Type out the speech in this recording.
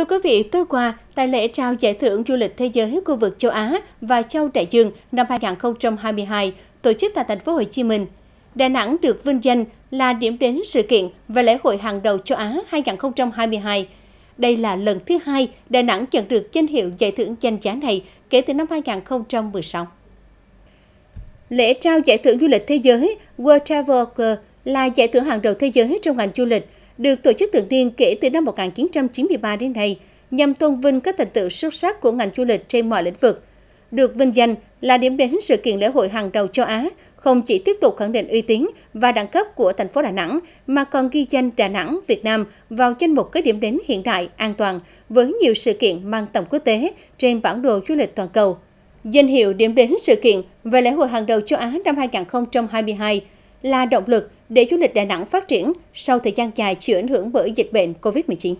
Thưa quý vị, tối qua, tại lễ trao giải thưởng du lịch thế giới khu vực châu Á và châu Đại Dương năm 2022 tổ chức tại thành phố Hồ Chí Minh, Đà Nẵng được vinh danh là điểm đến sự kiện và lễ hội hàng đầu châu Á 2022. Đây là lần thứ hai Đà Nẵng nhận được danh hiệu giải thưởng danh giá này kể từ năm 2016. Lễ trao giải thưởng du lịch thế giới World Travel Award là giải thưởng hàng đầu thế giới trong ngành du lịch – được tổ chức thường niên kể từ năm 1993 đến nay nhằm tôn vinh các thành tựu xuất sắc của ngành du lịch trên mọi lĩnh vực. Được vinh danh là điểm đến sự kiện lễ hội hàng đầu châu Á, không chỉ tiếp tục khẳng định uy tín và đẳng cấp của thành phố Đà Nẵng mà còn ghi danh Đà Nẵng, Việt Nam vào danh mục các điểm đến hiện đại, an toàn với nhiều sự kiện mang tầm quốc tế trên bản đồ du lịch toàn cầu. Danh hiệu điểm đến sự kiện về lễ hội hàng đầu châu Á năm 2022 là động lực để du lịch Đà Nẵng phát triển sau thời gian dài chịu ảnh hưởng bởi dịch bệnh COVID-19.